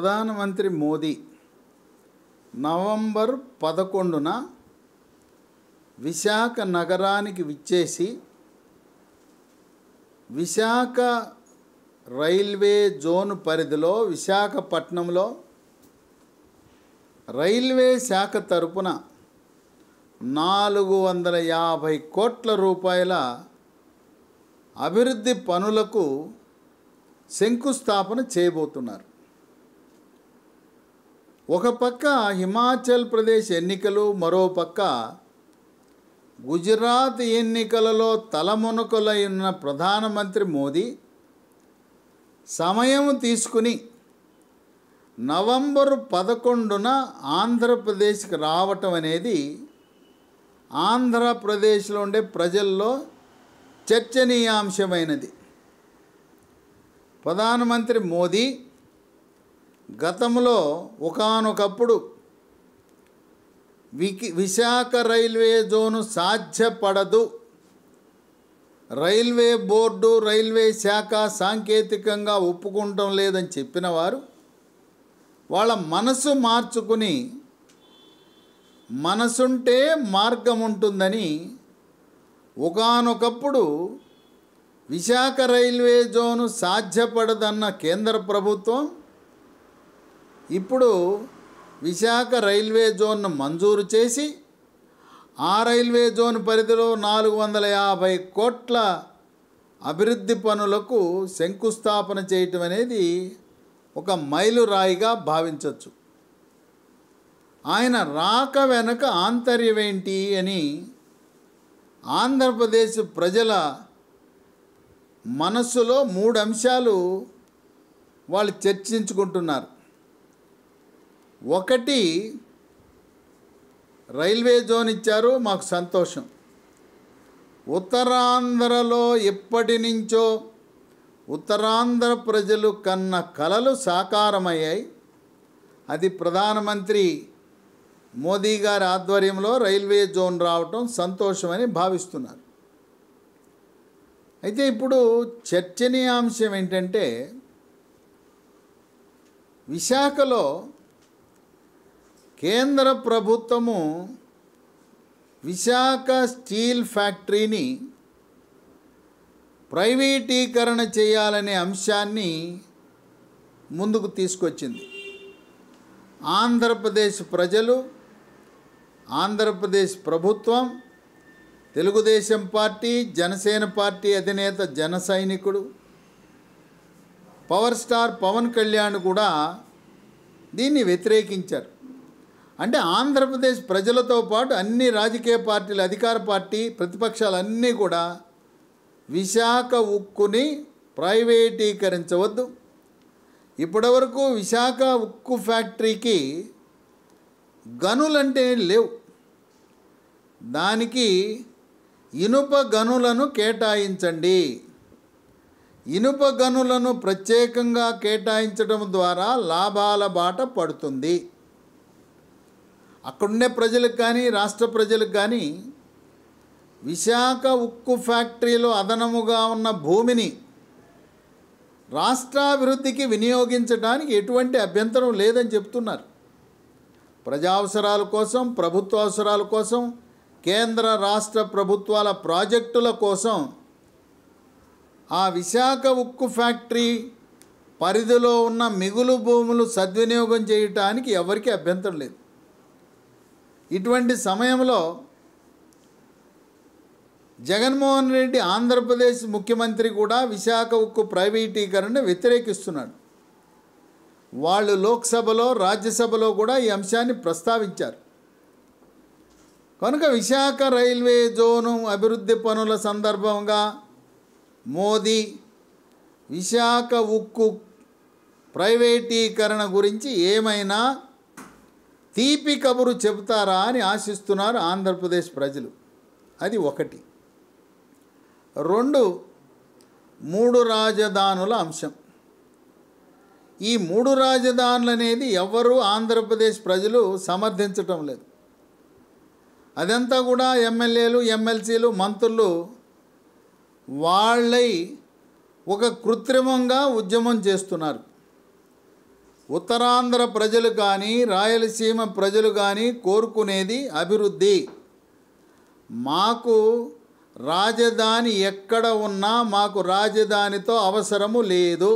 ప్రధానమంత్రి మోదీ నవంబర్ పదకొండున విశాఖ నగరానికి విచ్చేసి విశాఖ రైల్వే జోన్ పరిధిలో విశాఖపట్నంలో రైల్వే శాఖ తరపున నాలుగు వందల యాభై కోట్ల రూపాయల అభివృద్ధి పనులకు శంకుస్థాపన చేయబోతున్నారు ఒక పక్క హిమాచల్ ప్రదేశ్ ఎన్నికలు మరో పక్క గుజరాత్ ఎన్నికలలో తలమునకలైన ప్రధానమంత్రి మోదీ సమయం తీసుకుని నవంబర్ పదకొండున ఆంధ్రప్రదేశ్కి రావటం అనేది ఆంధ్రప్రదేశ్లో ఉండే ప్రజల్లో చర్చనీయాంశమైనది ప్రధానమంత్రి మోదీ గతంలో ఒకనొకప్పుడు వికి విశాఖ రైల్వే జోను సాధ్యపడదు రైల్వే బోర్డు రైల్వే శాఖ సాంకేతికంగా ఒప్పుకుంటం లేదని చెప్పిన వారు వాళ్ళ మనసు మార్చుకుని మనసుంటే మార్గం ఉంటుందని ఒకనొకప్పుడు విశాఖ రైల్వే జోను సాధ్యపడదన్న కేంద్ర ప్రభుత్వం ఇప్పుడు విశాఖ రైల్వే జోన్ను మంజూరు చేసి ఆ రైల్వే జోన్ పరిధిలో నాలుగు వందల యాభై కోట్ల అభివృద్ధి పనులకు శంకుస్థాపన చేయటం అనేది ఒక మైలురాయిగా భావించవచ్చు ఆయన రాక వెనక ఆంతర్యమేంటి అని ఆంధ్రప్రదేశ్ ప్రజల మనస్సులో మూడు అంశాలు వాళ్ళు చర్చించుకుంటున్నారు ఒకటి రైల్వే జోన్ ఇచ్చారు మాకు సంతోషం ఉత్తరాంధ్రలో ఎప్పటి నుంచో ఉత్తరాంధ్ర ప్రజలు కన్న కలలు సాకారమయ్యాయి అది ప్రధానమంత్రి మోదీ గారి ఆధ్వర్యంలో రైల్వే జోన్ రావటం సంతోషమని భావిస్తున్నారు అయితే ఇప్పుడు చర్చనీయాంశం ఏంటంటే విశాఖలో కేంద్ర ప్రభుత్వము విశాఖ స్టీల్ ఫ్యాక్టరీని ప్రైవేటీకరణ చేయాలనే అంశాన్ని ముందుకు తీసుకొచ్చింది ఆంధ్రప్రదేశ్ ప్రజలు ఆంధ్రప్రదేశ్ ప్రభుత్వం తెలుగుదేశం పార్టీ జనసేన పార్టీ అధినేత జన సైనికుడు పవర్ స్టార్ పవన్ కళ్యాణ్ కూడా దీన్ని వ్యతిరేకించారు అంటే ఆంధ్రప్రదేశ్ ప్రజలతో పాటు అన్ని రాజకీయ పార్టీలు అధికార పార్టీ ప్రతిపక్షాలన్నీ కూడా విశాఖ ఉక్కుని ప్రైవేటీకరించవద్దు ఇప్పటివరకు విశాఖ ఉక్కు ఫ్యాక్టరీకి గనులంటే లేవు దానికి ఇనుప గనులను కేటాయించండి ఇనుప గనులను ప్రత్యేకంగా కేటాయించడం ద్వారా లాభాల బాట పడుతుంది అక్కడుండే ప్రజలకు కానీ రాష్ట్ర ప్రజలకు కానీ విశాఖ ఉక్కు ఫ్యాక్టరీలో అదనముగా ఉన్న భూమిని రాష్ట్రాభివృద్ధికి వినియోగించడానికి ఎటువంటి అభ్యంతరం లేదని చెప్తున్నారు ప్రజా అవసరాల కోసం ప్రభుత్వ అవసరాల కోసం కేంద్ర రాష్ట్ర ప్రభుత్వాల ప్రాజెక్టుల కోసం ఆ విశాఖ ఉక్కు ఫ్యాక్టరీ పరిధిలో ఉన్న మిగులు భూములు సద్వినియోగం చేయటానికి ఎవరికీ అభ్యంతరం లేదు ఇటువంటి సమయంలో జగన్మోహన్ రెడ్డి ఆంధ్రప్రదేశ్ ముఖ్యమంత్రి కూడా విశాఖ ఉక్కు ప్రైవేటీకరణను వ్యతిరేకిస్తున్నాడు వాళ్ళు లోక్సభలో రాజ్యసభలో కూడా ఈ అంశాన్ని ప్రస్తావించారు కనుక విశాఖ రైల్వే జోను అభివృద్ధి పనుల సందర్భంగా మోదీ విశాఖ ఉక్కు ప్రైవేటీకరణ గురించి ఏమైనా తీపి కబురు చెబుతారా అని ఆశిస్తున్నారు ఆంధ్రప్రదేశ్ ప్రజలు అది ఒకటి రెండు మూడు రాజధానుల అంశం ఈ మూడు రాజధానులు అనేది ఎవ్వరూ ఆంధ్రప్రదేశ్ ప్రజలు సమర్థించటం లేదు అదంతా కూడా ఎమ్మెల్యేలు ఎమ్మెల్సీలు మంత్రులు వాళ్ళై ఒక కృత్రిమంగా ఉద్యమం చేస్తున్నారు ఉత్తరాంధ్ర ప్రజలు కానీ రాయలసీమ ప్రజలు కానీ కోరుకునేది అభివృద్ధి మాకు రాజధాని ఎక్కడ ఉన్నా మాకు రాజధానితో అవసరము లేదు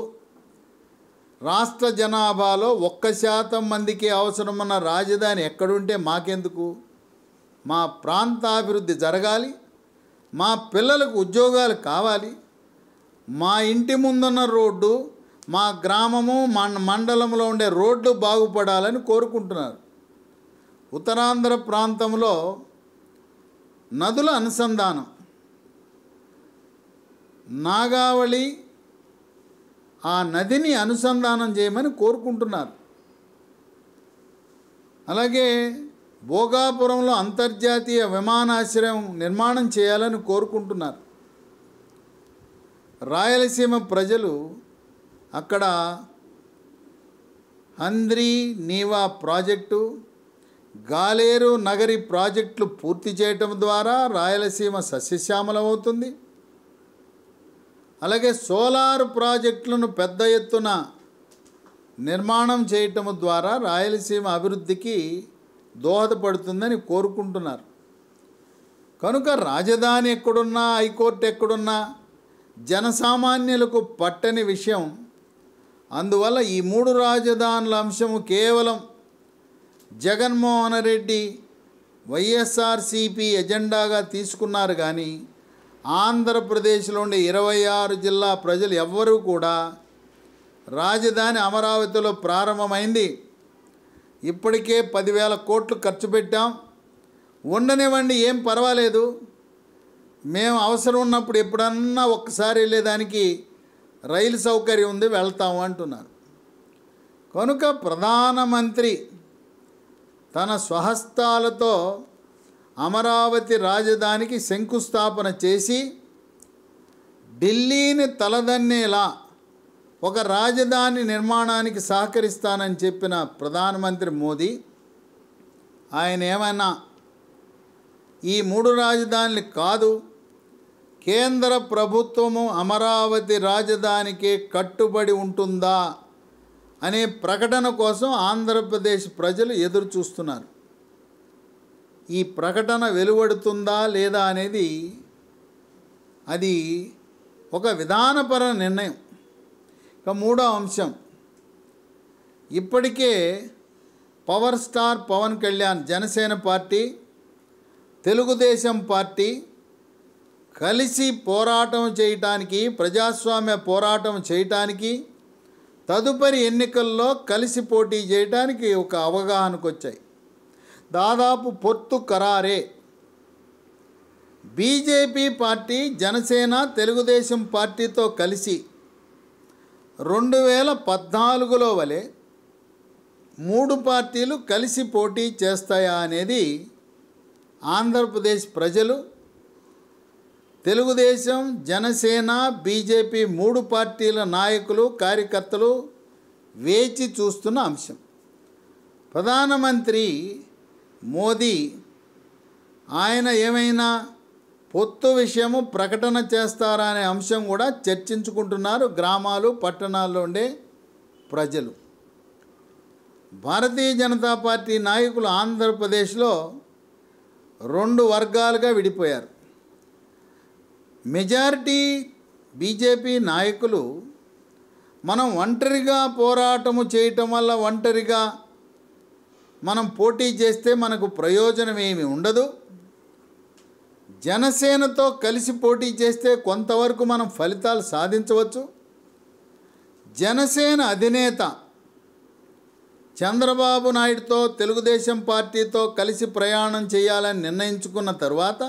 రాష్ట్ర జనాభాలో ఒక్క శాతం మందికి అవసరమున్న రాజధాని ఎక్కడుంటే మాకెందుకు మా ప్రాంతాభివృద్ధి జరగాలి మా పిల్లలకు ఉద్యోగాలు కావాలి మా ఇంటి ముందున్న రోడ్డు మా గ్రామము మన మండలంలో ఉండే రోడ్లు బాగుపడాలని కోరుకుంటున్నారు ఉత్తరాంధ్ర ప్రాంతంలో నదుల అనుసంధానం నాగావళి ఆ నదిని అనుసంధానం చేయమని కోరుకుంటున్నారు అలాగే భోగాపురంలో అంతర్జాతీయ విమానాశ్రయం నిర్మాణం చేయాలని కోరుకుంటున్నారు రాయలసీమ ప్రజలు అక్కడ హంద్రి నీవా ప్రాజెక్టు గాలేరు నగరి ప్రాజెక్టులు పూర్తి చేయటం ద్వారా రాయలసీమ సస్యశ్యామలమవుతుంది అలాగే సోలార్ ప్రాజెక్టులను పెద్ద ఎత్తున నిర్మాణం చేయటం ద్వారా రాయలసీమ అభివృద్ధికి దోహదపడుతుందని కోరుకుంటున్నారు కనుక రాజధాని ఎక్కడున్నా హైకోర్టు ఎక్కడున్నా జనసామాన్యులకు పట్టని విషయం అందువల్ల ఈ మూడు రాజధానుల అంశము కేవలం జగన్మోహన్ రెడ్డి వైఎస్ఆర్సిపి ఎజెండాగా తీసుకున్నారు కానీ ఆంధ్రప్రదేశ్లో ఉండే ఇరవై ఆరు జిల్లా ప్రజలు ఎవ్వరూ కూడా రాజధాని అమరావతిలో ప్రారంభమైంది ఇప్పటికే పదివేల కోట్లు ఖర్చు పెట్టాం ఉండనివ్వండి ఏం పర్వాలేదు మేము అవసరం ఉన్నప్పుడు ఎప్పుడన్నా ఒక్కసారి వెళ్ళేదానికి రైలు సౌకర్యం ఉంది వెళ్తాము అంటున్నారు కనుక ప్రధానమంత్రి తన స్వహస్తాలతో అమరావతి రాజధానికి శంకుస్థాపన చేసి ఢిల్లీని తలదన్నేలా ఒక రాజధాని నిర్మాణానికి సహకరిస్తానని చెప్పిన ప్రధానమంత్రి మోదీ ఆయన ఏమైనా ఈ మూడు రాజధానులు కాదు కేంద్ర ప్రభుత్వము అమరావతి రాజధానికి కట్టుబడి ఉంటుందా అనే ప్రకటన కోసం ఆంధ్రప్రదేశ్ ప్రజలు ఎదురు చూస్తున్నారు ఈ ప్రకటన వెలువడుతుందా లేదా అనేది అది ఒక విధానపర నిర్ణయం ఇక మూడో అంశం ఇప్పటికే power star Pawan Kalyan Janasena party Telugu Desam party కలిసి పోరాటం చేయటానికి ప్రజాస్వామ్య పోరాటం చేయటానికి తదుపరి ఎన్నికల్లో కలిసి పోటీ చేయటానికి ఒక అవగాహనకు వచ్చాయి దాదాపు పొత్తు కరారే బీజేపీ పార్టీ జనసేన తెలుగుదేశం పార్టీతో కలిసి రెండు వేల పద్నాలుగులో వలె మూడు పార్టీలు కలిసి పోటీ చేస్తాయా అనేది ఆంధ్రప్రదేశ్ ప్రజలు తెలుగుదేశం జనసేన బీజేపీ మూడు పార్టీల నాయకులు కార్యకర్తలు వేచి చూస్తున్న అంశం ప్రధానమంత్రి మోదీ ఆయన ఏమైనా పొత్తు విషయము ప్రకటన చేస్తారా అనే అంశం కూడా చర్చించుకుంటున్నారు గ్రామాలు పట్టణాల్లో ఉండే ప్రజలు భారతీయ జనతా పార్టీ నాయకులు ఆంధ్రప్రదేశ్లో రెండు వర్గాలుగా విడిపోయారు మెజారిటీ బీజేపీ నాయకులు మనం ఒంటరిగా పోరాటము చేయటం వల్ల ఒంటరిగా మనం పోటీ చేస్తే మనకు ప్రయోజనం ఏమి ఉండదు జనసేనతో కలిసి పోటీ చేస్తే కొంతవరకు మనం ఫలితాలు సాధించవచ్చు జనసేన అధినేత చంద్రబాబు నాయుడుతో తెలుగుదేశం పార్టీతో కలిసి ప్రయాణం చేయాలని నిర్ణయించుకున్న తర్వాత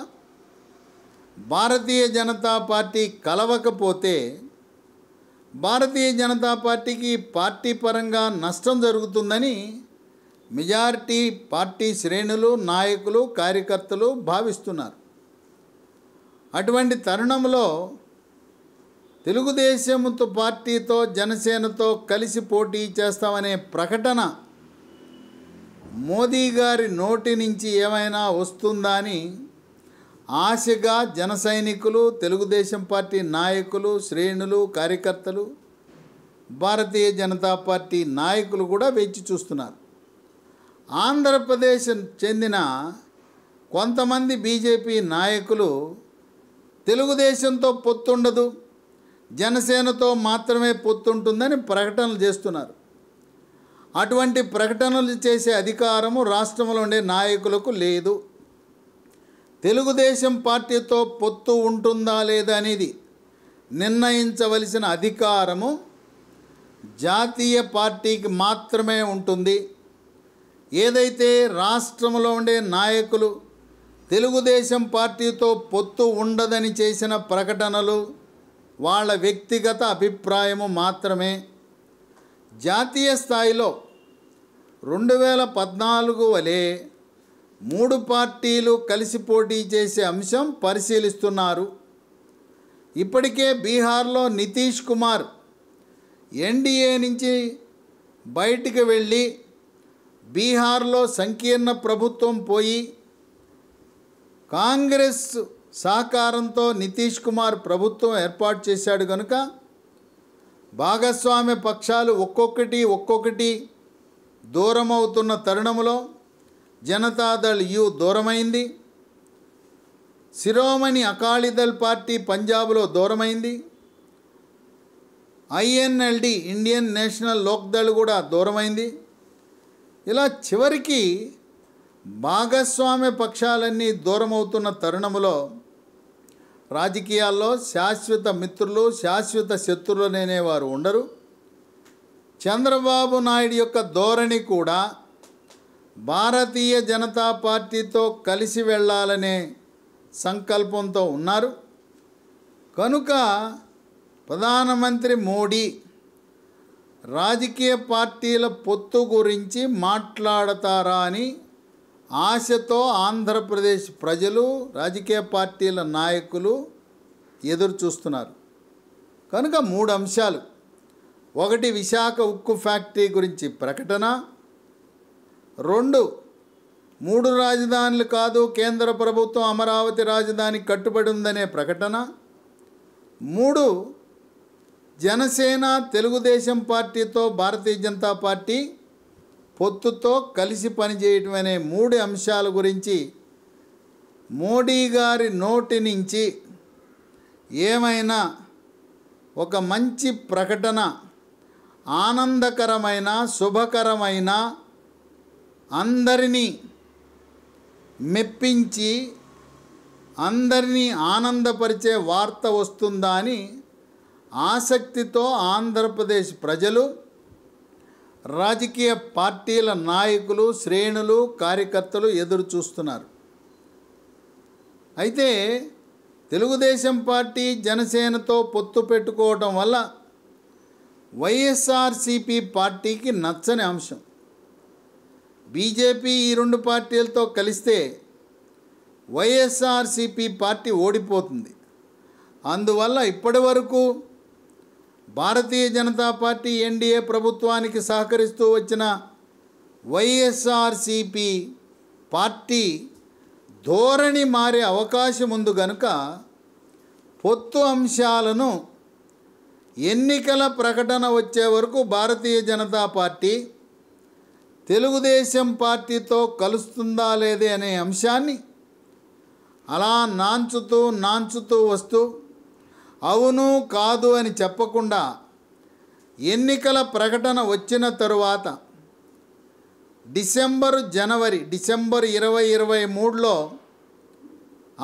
భారతీయ జనతా పార్టీ కలవకపోతే భారతీయ జనతా పార్టీకి పార్టీ పరంగా నష్టం జరుగుతుందని మెజారిటీ పార్టీ శ్రేణులు నాయకులు కార్యకర్తలు భావిస్తున్నారు అటువంటి తరుణంలో తెలుగుదేశంతో పార్టీతో జనసేనతో కలిసి పోటీ చేస్తామనే ప్రకటన మోదీ గారి నోటి నుంచి ఏమైనా వస్తుందా అని ఆశగా జన సైనికులు తెలుగుదేశం పార్టీ నాయకులు శ్రేణులు కార్యకర్తలు భారతీయ జనతా పార్టీ నాయకులు కూడా వేచి చూస్తున్నారు ఆంధ్రప్రదేశ్ చెందిన కొంతమంది బీజేపీ నాయకులు తెలుగుదేశంతో పొత్తుండదు జనసేనతో మాత్రమే పొత్తుంటుందని ప్రకటనలు చేస్తున్నారు అటువంటి ప్రకటనలు చేసే అధికారము రాష్ట్రంలో ఉండే నాయకులకు లేదు తెలుగుదేశం పార్టీతో పొత్తు ఉంటుందా లేదా అనేది నిర్ణయించవలసిన అధికారము జాతీయ పార్టీకి మాత్రమే ఉంటుంది ఏదైతే రాష్ట్రంలో ఉండే నాయకులు తెలుగుదేశం పార్టీతో పొత్తు ఉండదని చేసిన ప్రకటనలు వాళ్ళ వ్యక్తిగత అభిప్రాయము మాత్రమే జాతీయ స్థాయిలో రెండు వేల పద్నాలుగు వలే మూడు పార్టీలు కలిసి పోటీ చేసే అంశం పరిశీలిస్తున్నారు ఇప్పటికే బీహార్లో నితీష్ కుమార్ ఎన్డీఏ నుంచి బయటికి వెళ్ళి బీహార్లో సంకీర్ణ ప్రభుత్వం పోయి కాంగ్రెస్ సహకారంతో నితీష్ కుమార్ ప్రభుత్వం ఏర్పాటు చేశాడు కనుక భాగస్వామ్య పక్షాలు ఒక్కొక్కటి ఒక్కొక్కటి దూరమవుతున్న తరుణంలో జనతాదళ్ యు దూరమైంది శిరోమణి అకాలీదళ్ పార్టీ పంజాబ్లో దూరమైంది ఐఎన్ఎల్డి ఇండియన్ నేషనల్ లోక్దళ్ కూడా దూరమైంది ఇలా చివరికి భాగస్వామ్య పక్షాలన్నీ దూరమవుతున్న తరుణంలో రాజకీయాల్లో శాశ్వత మిత్రులు శాశ్వత శత్రువులనేవారు ఉండరు చంద్రబాబు నాయుడు యొక్క ధోరణి కూడా భారతీయ జనతా పార్టీతో కలిసి వెళ్ళాలనే సంకల్పంతో ఉన్నారు కనుక ప్రధానమంత్రి మోడీ రాజకీయ పార్టీల పొత్తు గురించి మాట్లాడతారా అని ఆశతో ఆంధ్రప్రదేశ్ ప్రజలు రాజకీయ పార్టీల నాయకులు ఎదురు చూస్తున్నారు కనుక మూడు అంశాలు ఒకటి విశాఖ ఉక్కు ఫ్యాక్టరీ గురించి ప్రకటన రెండు మూడు రాజధానులు కాదు కేంద్ర ప్రభుత్వం అమరావతి రాజధాని కట్టుబడి ఉందనే ప్రకటన మూడు జనసేన తెలుగుదేశం పార్టీతో భారతీయ జనతా పార్టీ పొత్తుతో కలిసి పనిచేయటం అనే మూడు అంశాల గురించి మోడీ గారి నోటి నుంచి ఏమైనా ఒక మంచి ప్రకటన ఆనందకరమైన శుభకరమైన అందరినీ మెప్పించి అందరినీ ఆనందపరిచే వార్త వస్తుందా అని ఆసక్తితో ఆంధ్రప్రదేశ్ ప్రజలు రాజకీయ పార్టీల నాయకులు శ్రేణులు కార్యకర్తలు ఎదురు చూస్తున్నారు అయితే తెలుగుదేశం పార్టీ జనసేనతో పొత్తు పెట్టుకోవటం వల్ల వైఎస్ఆర్సిపి పార్టీకి నచ్చని అంశం బీజేపీ ఈ రెండు పార్టీలతో కలిస్తే వైఎస్ఆర్సిపి పార్టీ ఓడిపోతుంది అందువల్ల ఇప్పటి వరకు భారతీయ జనతా పార్టీ ఎన్డీఏ ప్రభుత్వానికి సహకరిస్తూ వచ్చిన వైఎస్ఆర్సిపి పార్టీ ధోరణి మారే అవకాశం ఉంది గనుక పొత్తు అంశాలను ఎన్నికల ప్రకటన వచ్చే వరకు భారతీయ జనతా పార్టీ తెలుగుదేశం పార్టీతో కలుస్తుందా లేదే అనే అంశాన్ని అలా నాంచుతూ నాంచుతూ వస్తూ అవును కాదు అని చెప్పకుండా ఎన్నికల ప్రకటన వచ్చిన తరువాత డిసెంబరు జనవరి డిసెంబర్ ఇరవై ఇరవై మూడులో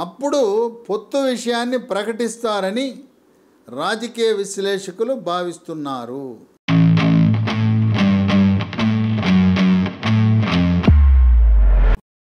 అప్పుడు పొత్తు విషయాన్ని ప్రకటిస్తారని రాజకీయ విశ్లేషకులు భావిస్తున్నారు